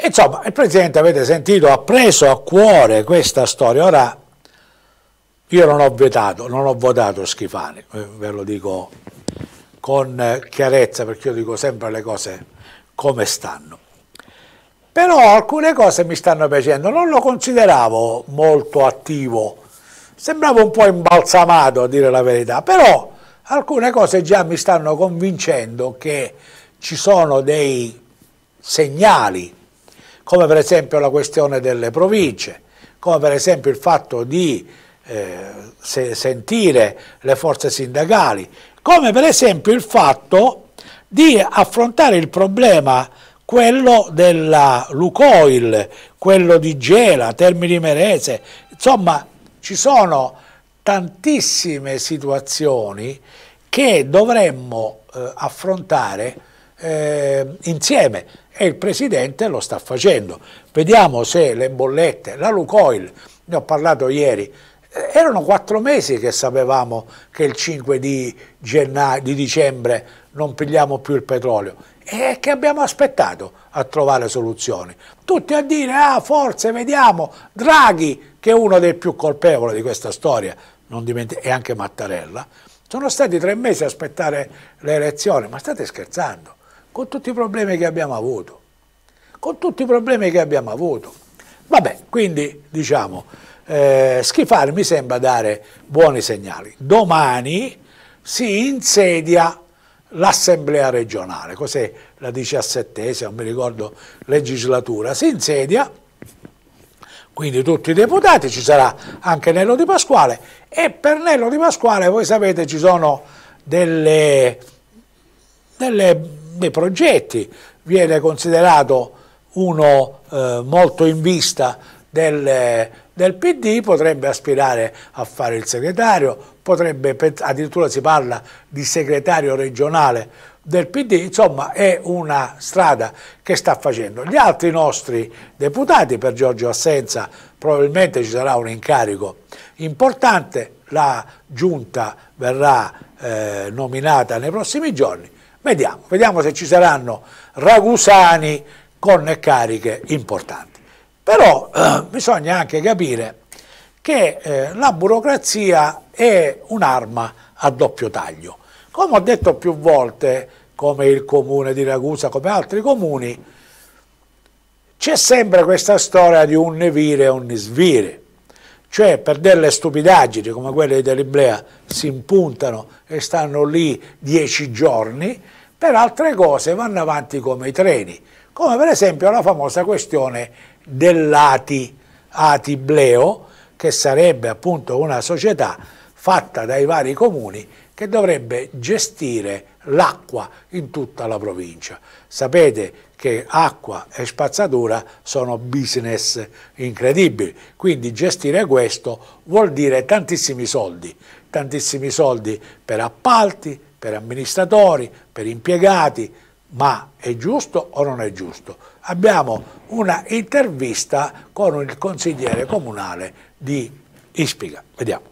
Insomma, il Presidente, avete sentito, ha preso a cuore questa storia. Ora, io non ho vetato, non ho votato Schifani, eh, ve lo dico con eh, chiarezza, perché io dico sempre le cose come stanno. Però alcune cose mi stanno piacendo, non lo consideravo molto attivo, sembravo un po' imbalsamato a dire la verità, però alcune cose già mi stanno convincendo che ci sono dei segnali come per esempio la questione delle province, come per esempio il fatto di eh, se sentire le forze sindacali, come per esempio il fatto di affrontare il problema quello della Lucoil, quello di Gela, Termini Merese, insomma ci sono tantissime situazioni che dovremmo eh, affrontare eh, insieme e il Presidente lo sta facendo. Vediamo se le bollette, la Lucoil, ne ho parlato ieri, eh, erano quattro mesi che sapevamo che il 5 di, gennaio, di dicembre non pigliamo più il petrolio e che abbiamo aspettato a trovare soluzioni. Tutti a dire, ah forse vediamo, Draghi, che è uno dei più colpevoli di questa storia, e anche Mattarella, sono stati tre mesi a aspettare le elezioni, ma state scherzando? con tutti i problemi che abbiamo avuto, con tutti i problemi che abbiamo avuto. Vabbè, quindi diciamo, eh, Schifani mi sembra dare buoni segnali. Domani si insedia l'assemblea regionale, cos'è la diciassettesima, non mi ricordo, legislatura, si insedia, quindi tutti i deputati, ci sarà anche Nello Di Pasquale e per Nello Di Pasquale voi sapete ci sono delle, delle nei progetti viene considerato uno eh, molto in vista del, del, PD, potrebbe aspirare a fare il segretario, potrebbe, addirittura si parla di segretario regionale del PD, insomma è una strada che sta facendo. Gli altri nostri deputati, per Giorgio Assenza probabilmente ci sarà un incarico importante, la giunta verrà eh, nominata nei prossimi giorni, Vediamo, vediamo se ci saranno ragusani con cariche importanti. Però eh, bisogna anche capire che eh, la burocrazia è un'arma a doppio taglio. Come ho detto più volte, come il comune di Ragusa, come altri comuni, c'è sempre questa storia di un nevire e un nisvire, cioè per delle stupidaggini come quelle di Deliblea si impuntano e stanno lì dieci giorni, per altre cose vanno avanti come i treni, come per esempio la famosa questione dell'ATI, ATI Bleo, che sarebbe appunto una società fatta dai vari comuni che dovrebbe gestire l'acqua in tutta la provincia. Sapete che acqua e spazzatura sono business incredibili, quindi gestire questo vuol dire tantissimi soldi, tantissimi soldi per appalti, per amministratori, per impiegati, ma è giusto o non è giusto? Abbiamo una intervista con il consigliere comunale di Ispica, vediamo.